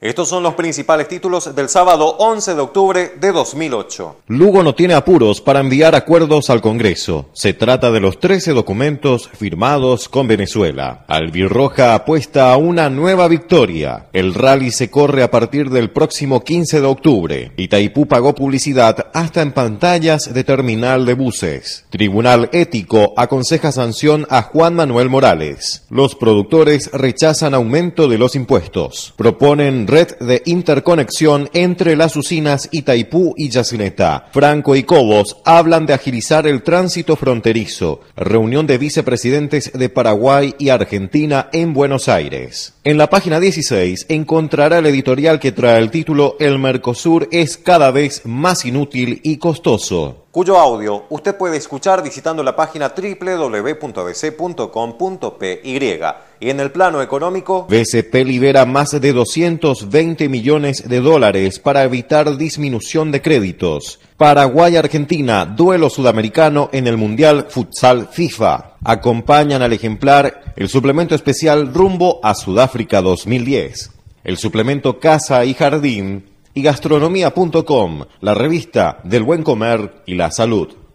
Estos son los principales títulos del sábado 11 de octubre de 2008. Lugo no tiene apuros para enviar acuerdos al Congreso. Se trata de los 13 documentos firmados con Venezuela. Albirroja apuesta a una nueva victoria. El rally se corre a partir del próximo 15 de octubre. Itaipú pagó publicidad hasta en pantallas de terminal de buses. Tribunal Ético aconseja sanción a Juan Manuel Morales. Los productores rechazan aumento de los impuestos. Proponen red de interconexión entre las usinas Itaipú y Yacineta. Franco y Cobos hablan de agilizar el tránsito fronterizo. Reunión de vicepresidentes de Paraguay y Argentina en Buenos Aires. En la página 16 encontrará el editorial que trae el título El Mercosur es cada vez más inútil y costoso cuyo audio usted puede escuchar visitando la página www.bc.com.py. Y en el plano económico, BCP libera más de 220 millones de dólares para evitar disminución de créditos. Paraguay-Argentina, duelo sudamericano en el Mundial Futsal FIFA. Acompañan al ejemplar el suplemento especial rumbo a Sudáfrica 2010. El suplemento Casa y Jardín y gastronomía.com, la revista del buen comer y la salud.